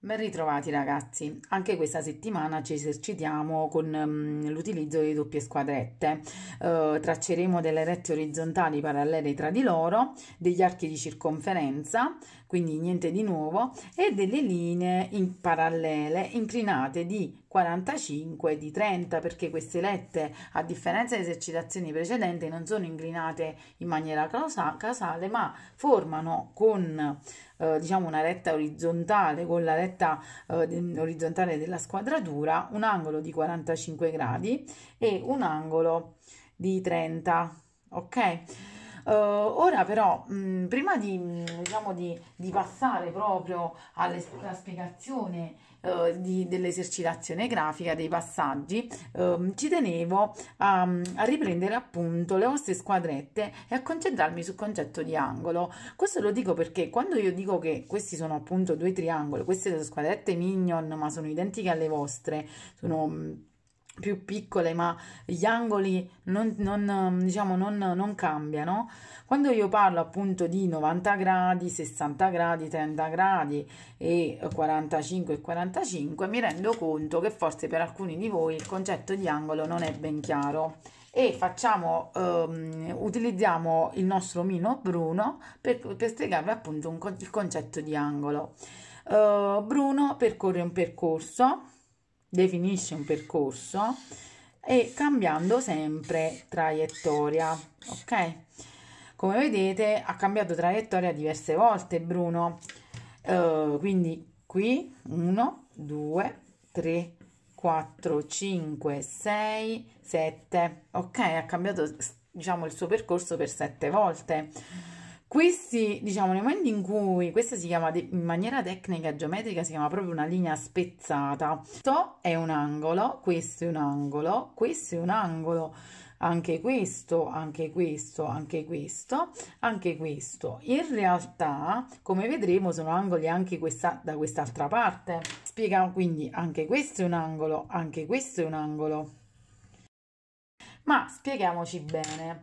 Ben ritrovati ragazzi, anche questa settimana ci esercitiamo con um, l'utilizzo di doppie squadrette, uh, tracceremo delle rette orizzontali parallele tra di loro, degli archi di circonferenza, quindi niente di nuovo, e delle linee in parallele inclinate di 45 di 30 perché queste lette, a differenza delle esercitazioni precedenti, non sono inclinate in maniera casale, ma formano con eh, diciamo una retta orizzontale, con la retta eh, orizzontale della squadratura, un angolo di 45 gradi e un angolo di 30. Ok? Uh, ora però, mh, mm, prima di, mh, mm, diciamo di, di, passare proprio alla spiegazione uh, di, dell'esercitazione grafica, dei passaggi, uh, ci tenevo a, a, riprendere appunto le vostre squadrette e a concentrarmi sul concetto di angolo. Questo lo dico perché quando io dico che questi sono appunto due triangoli, queste sono squadrette minion ma sono identiche alle vostre, sono mm, più piccole, ma gli angoli non, non, ehm, diciamo, non, non, cambiano. Quando io parlo appunto di 90 gradi, 60 gradi, 30 gradi e 45 e 45, mi rendo conto che forse per alcuni di voi il concetto di angolo non è ben chiaro. E facciamo, ehm, utilizziamo il nostro mino Bruno per, per spiegarvi appunto un, il concetto di angolo. Eh, Bruno percorre un percorso definisce un percorso e cambiando sempre traiettoria, ok? Come vedete ha cambiato traiettoria diverse volte Bruno, eh, quindi qui 1, 2, 3, 4, 5, 6, 7, ok? Ha cambiato diciamo il suo percorso per sette volte questi, diciamo, nei momenti in cui questa si chiama in maniera tecnica geometrica, si chiama proprio una linea spezzata. Questo è un angolo, questo è un angolo, questo è un angolo anche questo, anche questo, anche questo, anche questo. In realtà, come vedremo, sono angoli anche questa, da quest'altra parte. Spiega quindi anche questo è un angolo, anche questo è un angolo. Ma spieghiamoci bene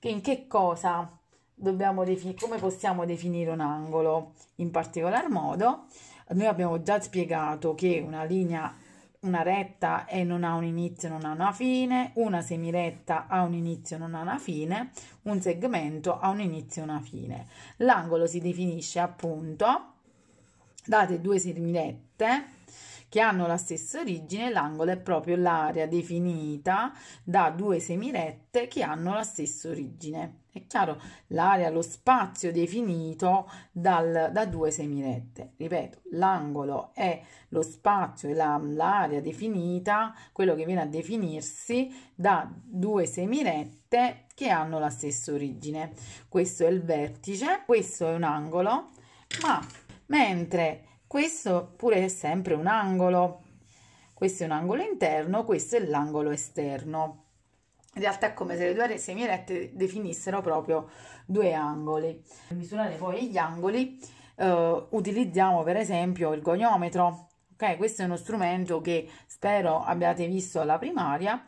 che in che cosa dobbiamo definire come possiamo definire un angolo in particolar modo noi abbiamo già spiegato che una linea una retta e non ha un inizio non ha una fine una semiretta ha un inizio non ha una fine un segmento ha un inizio e una fine l'angolo si definisce appunto date due semirette che hanno la stessa origine, l'angolo è proprio l'area definita da due semirette che hanno la stessa origine. È chiaro, l'area, lo spazio definito dal, da due semirette. Ripeto, l'angolo è lo spazio e la, l'area definita, quello che viene a definirsi da due semirette che hanno la stessa origine. Questo è il vertice, questo è un angolo, ma mentre questo pure è sempre un angolo. Questo è un angolo interno, questo è l'angolo esterno. In realtà è come se le due semirette definissero proprio due angoli. Per misurare poi gli angoli eh, utilizziamo per esempio il goniometro. Okay? Questo è uno strumento che spero abbiate visto alla primaria,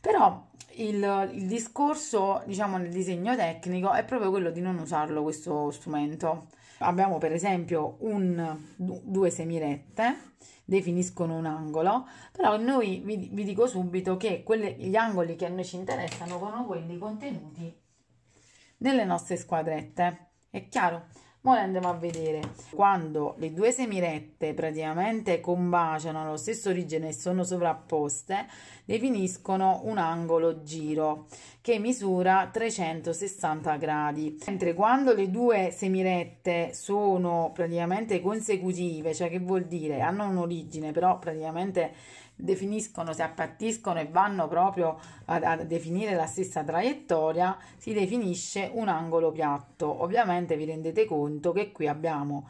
però il, il discorso, diciamo, nel disegno tecnico è proprio quello di non usarlo questo strumento abbiamo per esempio un, due semirette, definiscono un angolo, però noi vi, vi dico subito che quelle, gli angoli che a noi ci interessano sono quelli contenuti nelle nostre squadrette. È chiaro? Ora andiamo a vedere quando le due semirette praticamente combaciano allo stesso origine e sono sovrapposte, definiscono un angolo giro che misura 360 gradi. Mentre quando le due semirette sono praticamente consecutive, cioè che vuol dire hanno un'origine, però praticamente definiscono, si appartiscono e vanno proprio a, a definire la stessa traiettoria, si definisce un angolo piatto. Ovviamente vi rendete conto che qui abbiamo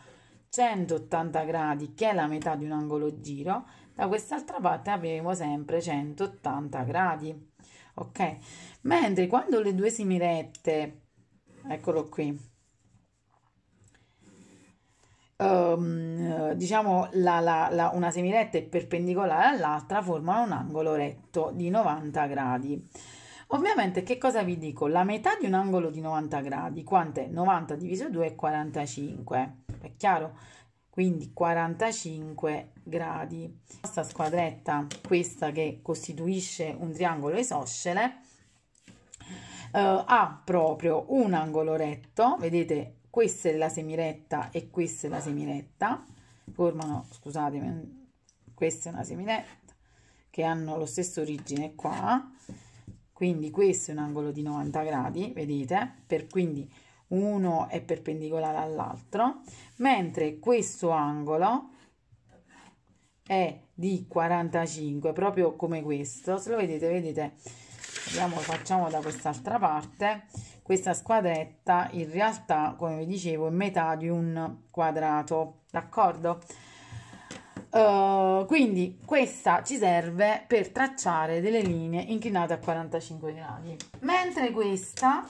180 gradi che è la metà di un angolo giro, da quest'altra parte abbiamo sempre 180 gradi. Ok? Mentre quando le due simirette, eccolo qui, um, diciamo la, la, la, una semiretta è perpendicolare all'altra, formano un angolo retto di 90 gradi. Ovviamente che cosa vi dico? La metà di un angolo di 90 gradi, quant'è? 90 diviso 2 è 45, è chiaro? Quindi 45 gradi. Questa squadretta, questa che costituisce un triangolo isoscele, eh, ha proprio un angolo retto, vedete questa è la semiretta e questa è la semiretta, formano, scusatemi, questa è una semiretta, che hanno lo stesso origine qua, quindi questo è un angolo di 90 gradi, vedete, per quindi uno è perpendicolare all'altro, mentre questo angolo è di 45, proprio come questo, se lo vedete, vedete, vediamo, facciamo da quest'altra parte, questa squadretta in realtà, come vi dicevo, è metà di un quadrato, d'accordo? Uh, quindi questa ci serve per tracciare delle linee inclinate a 45 gradi, mentre questa,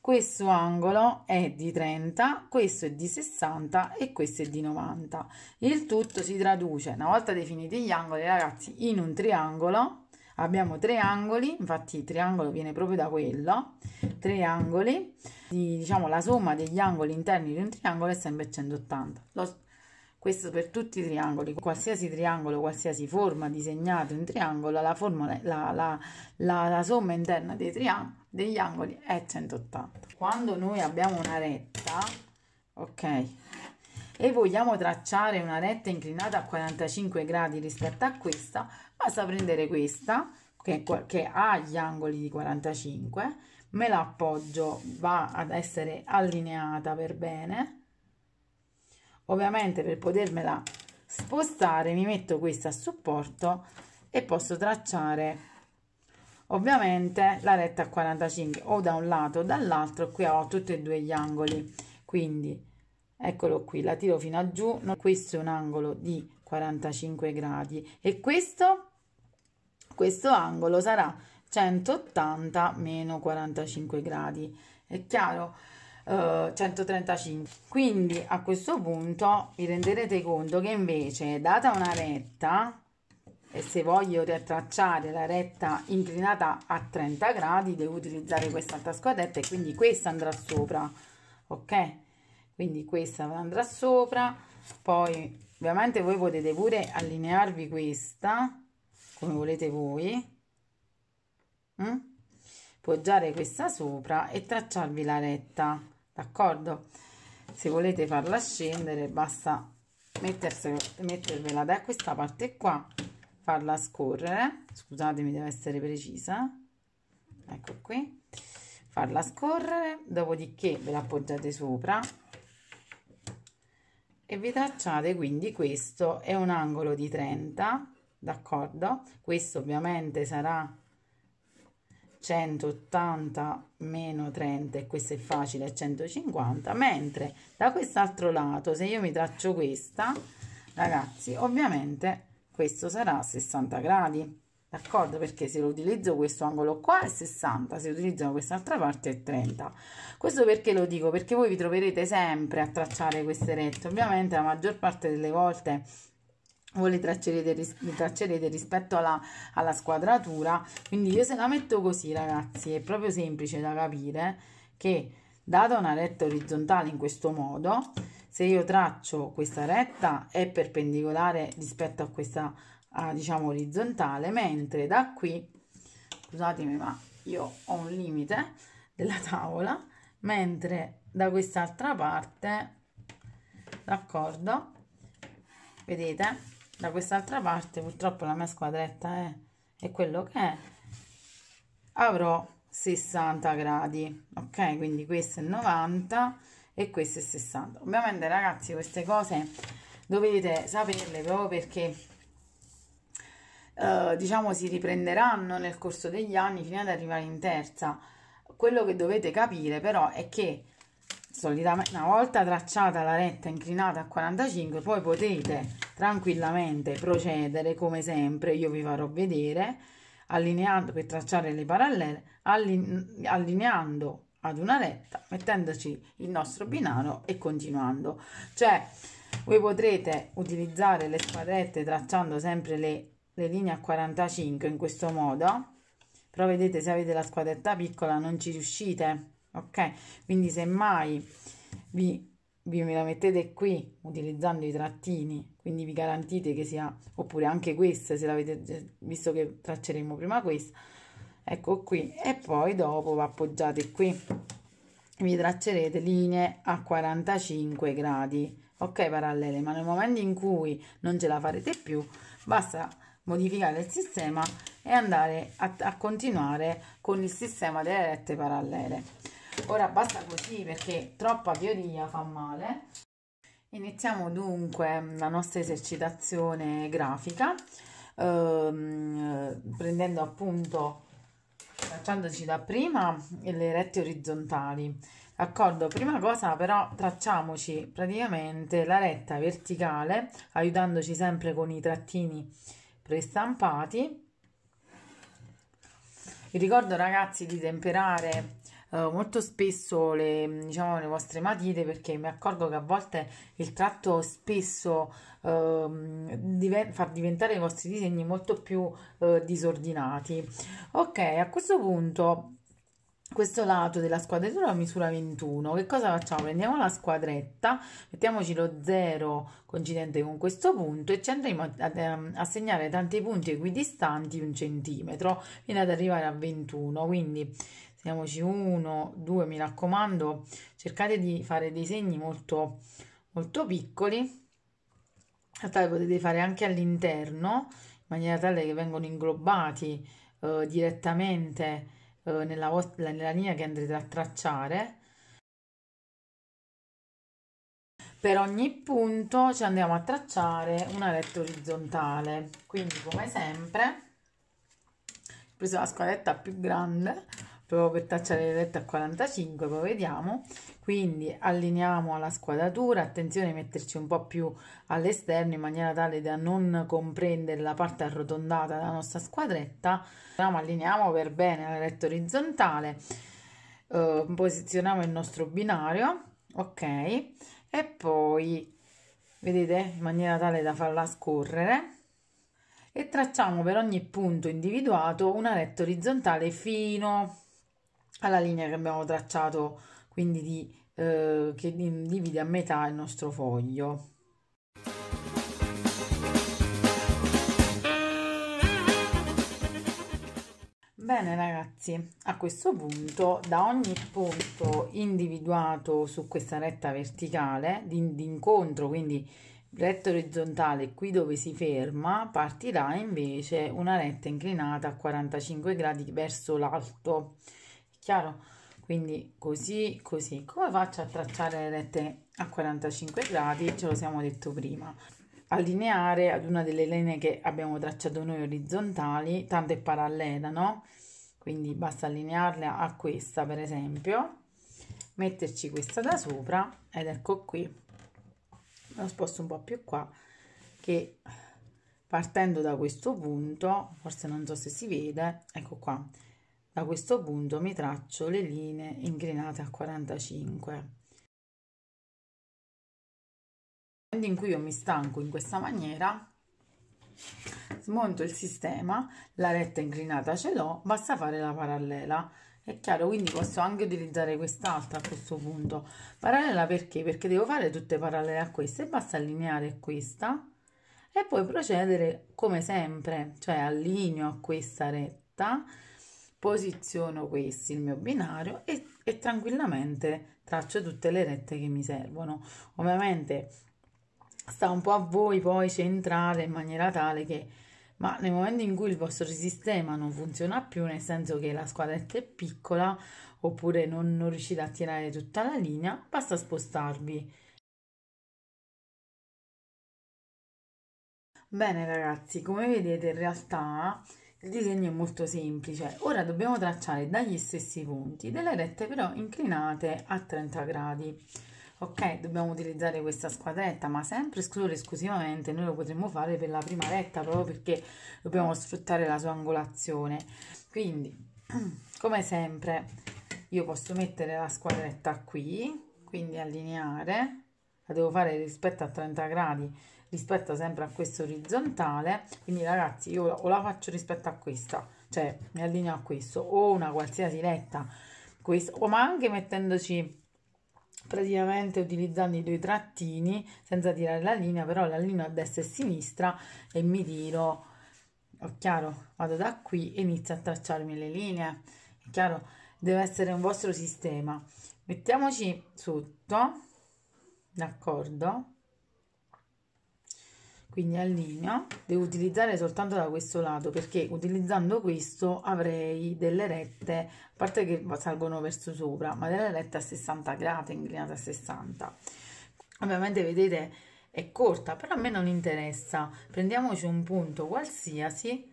questo angolo è di 30, questo è di 60 e questo è di 90. Il tutto si traduce, una volta definiti gli angoli, ragazzi, in un triangolo abbiamo tre angoli, infatti il triangolo viene proprio da quello, tre angoli, di, diciamo la somma degli angoli interni di un triangolo è sempre 180. Lo, questo per tutti i triangoli, qualsiasi triangolo, qualsiasi forma disegnato in triangolo, la, formula, la, la, la, la somma interna dei triangoli degli angoli è 180. Quando noi abbiamo una retta, ok, e vogliamo tracciare una retta inclinata a 45 gradi rispetto a questa, basta prendere questa che, che ha gli angoli di 45 me la appoggio va ad essere allineata per bene ovviamente per potermela spostare mi metto questa a supporto e posso tracciare ovviamente la retta a 45 o da un lato o dall'altro qui ho tutti e due gli angoli quindi eccolo qui la tiro fino a giù questo è un angolo di 45 gradi e questo questo angolo sarà 180 meno 45 gradi. È chiaro? Uh, eh, 135 quindi a questo punto vi renderete conto che invece data una retta e se voglio riattracciare la retta inclinata a 30 gradi devo utilizzare quest'altra scodetta e quindi questa andrà sopra ok quindi questa andrà sopra poi ovviamente voi potete pure allinearvi questa come volete voi, mm? poggiare questa sopra e tracciarvi la retta, d'accordo? Se volete farla scendere basta mettervela da questa parte qua, farla scorrere, scusatemi deve essere precisa, ecco qui, farla scorrere, dopodiché ve la appoggiate sopra e vi tracciate quindi questo è un angolo di 30 d'accordo questo ovviamente sarà 180 meno 30 e questo è facile 150 mentre da quest'altro lato se io mi traccio questa ragazzi ovviamente questo sarà 60 gradi d'accordo perché se lo utilizzo questo angolo qua è 60 se utilizzo quest'altra parte è 30 questo perché lo dico perché voi vi troverete sempre a tracciare queste rette ovviamente la maggior parte delle volte voi le traccerete, le traccerete rispetto alla, alla, squadratura quindi io se la metto così ragazzi è proprio semplice da capire che data una retta orizzontale in questo modo se io traccio questa retta è perpendicolare rispetto a questa a, diciamo orizzontale mentre da qui scusatemi ma io ho un limite della tavola mentre da quest'altra parte d'accordo vedete da quest'altra parte purtroppo la mia squadretta è, eh, è quello che è avrò 60 gradi ok quindi questo è 90 e questo è 60 ovviamente ragazzi queste cose dovete saperle proprio perché eh, diciamo si riprenderanno nel corso degli anni fino ad arrivare in terza quello che dovete capire però è che solitamente una volta tracciata la retta inclinata a 45 poi potete tranquillamente procedere come sempre, io vi farò vedere, allineando per tracciare le parallele, allineando ad una retta, mettendoci il nostro binario e continuando. Cioè, voi potrete utilizzare le sparette tracciando sempre le, le linee a 45 in questo modo, però vedete se avete la squadretta piccola non ci riuscite, ok? Quindi semmai vi vi me la mettete qui utilizzando i trattini, quindi vi garantite che sia, oppure anche questa, se l'avete visto che tracceremo prima questa, ecco qui, e poi dopo appoggiate qui, vi traccerete linee a 45 gradi, ok parallele, ma nel momento in cui non ce la farete più, basta modificare il sistema e andare a, a continuare con il sistema delle rette parallele ora basta così perché troppa teoria fa male iniziamo dunque mm, la nostra esercitazione grafica ehm, prendendo appunto tracciandoci da prima le rette orizzontali d'accordo prima cosa però tracciamoci praticamente la retta verticale aiutandoci sempre con i trattini prestampati vi ricordo ragazzi di temperare eh, molto spesso le, diciamo, le vostre matite perché mi accorgo che a volte il tratto spesso eh, diven- fa diventare i vostri disegni molto più eh, disordinati. Ok, a questo punto questo lato della squadratura misura 21 che cosa facciamo prendiamo la squadretta mettiamoci lo 0 coincidente con questo punto e ci andremo a, a, ehm, a segnare tanti punti equidistanti un centimetro fino ad arrivare a 21 quindi tiriamoci uno, due, mi raccomando, cercate di fare dei segni molto, molto piccoli, in realtà li potete fare anche all'interno, in maniera tale che vengono inglobati eh, direttamente eh, nella, vostra, nella linea che andrete a tracciare. Per ogni punto ci andiamo a tracciare una retta orizzontale, quindi come sempre ho preso la scaletta più grande provo per tacciare le l'eletta a 45 poi vediamo quindi allineiamo la squadratura attenzione a metterci un po' più all'esterno in maniera tale da non comprendere la parte arrotondata della nostra squadretta allineiamo per bene la retta orizzontale eh, posizioniamo il nostro binario ok e poi vedete in maniera tale da farla scorrere e tracciamo per ogni punto individuato una retta orizzontale fino alla linea che abbiamo tracciato, quindi di, eh, che divide a metà il nostro foglio. Bene ragazzi, a questo punto da ogni punto individuato su questa retta verticale di, di incontro, quindi retta orizzontale qui dove si ferma, partirà invece una retta inclinata a 45 gradi verso l'alto chiaro? Quindi così, così. Come faccio a tracciare le rette a 45 gradi? Ce lo siamo detto prima. Allineare ad una delle linee che abbiamo tracciato noi orizzontali, tanto è parallela, no? Quindi basta allinearle a questa, per esempio. Metterci questa da sopra ed ecco qui. Lo sposto un po' più qua che partendo da questo punto, forse non so se si vede, ecco qua, da questo punto mi traccio le linee inclinate a 45. Nel in cui io mi stanco in questa maniera, smonto il sistema, la retta inclinata ce l'ho, basta fare la parallela. È chiaro, quindi posso anche utilizzare quest'altra a questo punto. Parallela perché? Perché devo fare tutte parallele a queste, basta allineare questa e poi procedere come sempre, cioè allineo a questa retta posiziono questi, il mio binario e, e tranquillamente traccio tutte le rette che mi servono. Ovviamente sta un po' a voi poi centrare in maniera tale che ma nel momento in cui il vostro sistema non funziona più, nel senso che la squadretta è piccola oppure non, non riuscite a tirare tutta la linea, basta spostarvi. Bene ragazzi, come vedete in realtà il disegno è molto semplice. Ora dobbiamo tracciare dagli stessi punti delle rette però inclinate a 30 gradi. Ok, dobbiamo utilizzare questa squadretta, ma sempre escludere esclusivamente, noi lo potremmo fare per la prima retta, proprio perché dobbiamo sfruttare la sua angolazione. Quindi, come sempre, io posso mettere la squadretta qui, quindi allineare, la devo fare rispetto a 30 gradi rispetto sempre a questo orizzontale quindi ragazzi io o la faccio rispetto a questa cioè mi allineo a questo o una qualsiasi retta questo, o ma anche mettendoci praticamente utilizzando i due trattini senza tirare la linea però la linea a destra e a sinistra e mi tiro ho chiaro vado da qui e inizio a tracciarmi le linee è chiaro deve essere un vostro sistema mettiamoci sotto d'accordo quindi allineo devo utilizzare soltanto da questo lato perché utilizzando questo avrei delle rette a parte che salgono verso sopra ma delle rette a 60 gradi inclinate a 60 ovviamente vedete è corta però a me non interessa prendiamoci un punto qualsiasi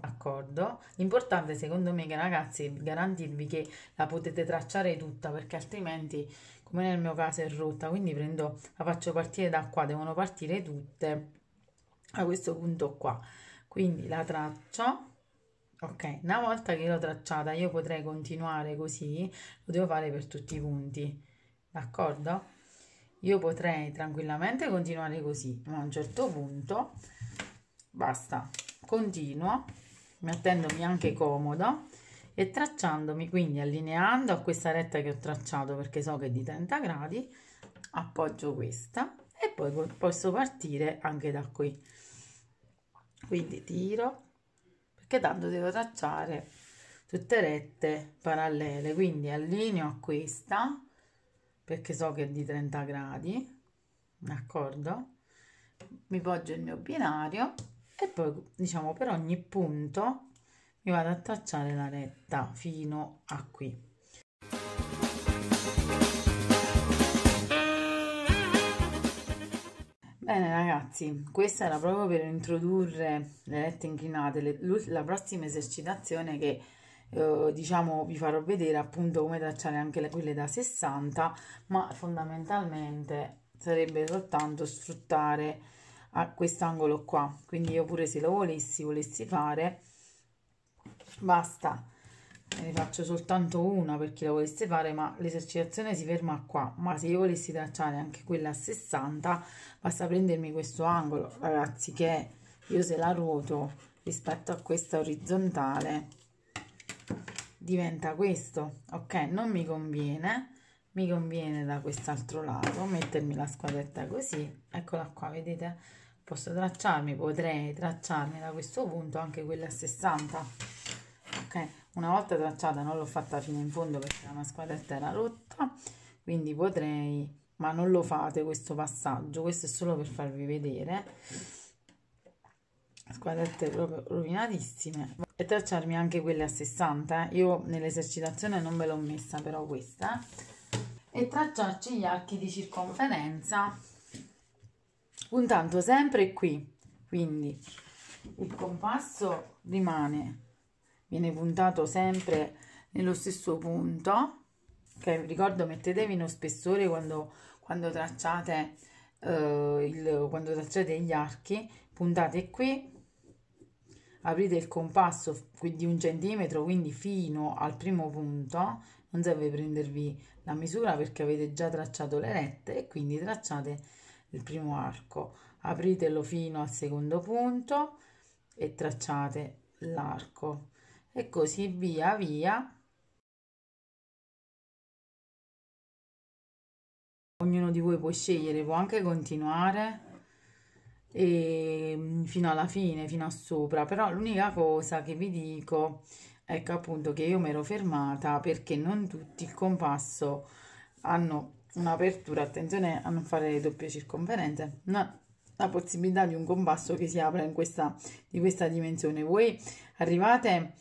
d'accordo l'importante secondo me che ragazzi garantirvi che la potete tracciare tutta perché altrimenti come nel mio caso è rotta quindi prendo la faccio partire da qua devono partire tutte a questo punto qua quindi la traccio ok una volta che l'ho tracciata io potrei continuare così lo devo fare per tutti i punti d'accordo io potrei tranquillamente continuare così ma a un certo punto basta continuo mettendomi anche comodo e tracciandomi quindi allineando a questa retta che ho tracciato perché so che è di 30 gradi appoggio questa e poi posso partire anche da qui quindi tiro perché tanto devo tracciare tutte rette parallele quindi allineo a questa perché so che è di 30 gradi d'accordo mi poggio il mio binario e poi diciamo per ogni punto mi vado a tracciare la retta fino a qui Bene ragazzi, questa era proprio per introdurre le rette inclinate, le, la prossima esercitazione che eh, diciamo vi farò vedere appunto come tracciare anche le, quelle da 60, ma fondamentalmente sarebbe soltanto sfruttare a ah, quest'angolo qua, quindi io pure se lo volessi, volessi fare, basta ne faccio soltanto una per chi la volesse fare ma l'esercitazione si ferma qua ma se io volessi tracciare anche quella a 60 basta prendermi questo angolo ragazzi che io se la ruoto rispetto a questa orizzontale diventa questo ok non mi conviene mi conviene da quest'altro lato mettermi la squadretta così eccola qua vedete posso tracciarmi potrei tracciarmi da questo punto anche quella a 60 ok una volta tracciata non l'ho fatta fino in fondo perché la squadretta era rotta quindi potrei ma non lo fate questo passaggio questo è solo per farvi vedere squadrette proprio rovinatissime e tracciarmi anche quelle a 60 eh. io nell'esercitazione non ve l'ho messa però questa e tracciarci gli archi di circonferenza puntando sempre qui quindi il compasso rimane viene puntato sempre nello stesso punto ok vi ricordo mettetevi uno spessore quando, quando tracciate eh, il, quando tracciate gli archi puntate qui aprite il compasso di un centimetro quindi fino al primo punto non serve prendervi la misura perché avete già tracciato le rette e quindi tracciate il primo arco apritelo fino al secondo punto e tracciate l'arco e così via via. Ognuno di voi può scegliere, può anche continuare e ehm, fino alla fine, fino a sopra, però l'unica cosa che vi dico ecco appunto che io mi ero fermata perché non tutti il compasso hanno un'apertura, attenzione a non fare le doppie circonferenze, no, la possibilità di un compasso che si apra in questa, di questa dimensione. Voi arrivate a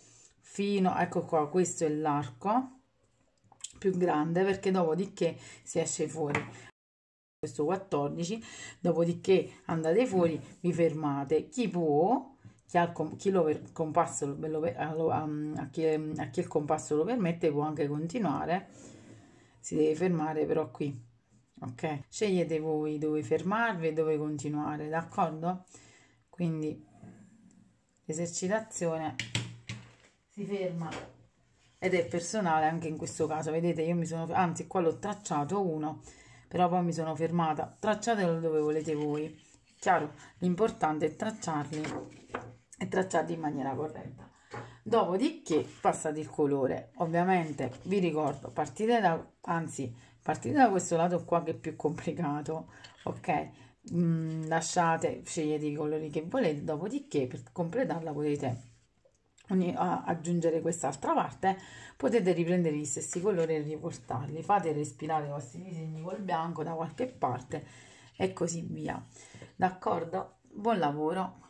fino ecco qua questo è l'arco più grande perché dopodiché si esce fuori questo 14 dopodiché andate fuori vi fermate chi può chi, ha chi lo compasso lo, lo, a, chi, a chi il compasso lo permette può anche continuare si deve fermare però qui ok scegliete voi dove fermarvi e dove continuare d'accordo quindi esercitazione si ferma ed è personale anche in questo caso vedete io mi sono anzi qua l'ho tracciato uno però poi mi sono fermata tracciatelo dove volete voi chiaro l'importante è tracciarli e tracciarli in maniera corretta dopodiché passate il colore ovviamente vi ricordo partite da anzi partite da questo lato qua che è più complicato ok mm, lasciate scegliete i colori che volete dopodiché per completarla potete aggiungere quest'altra parte potete riprendere gli stessi colori e riportarli fate respirare i vostri disegni col bianco da qualche parte e così via d'accordo buon lavoro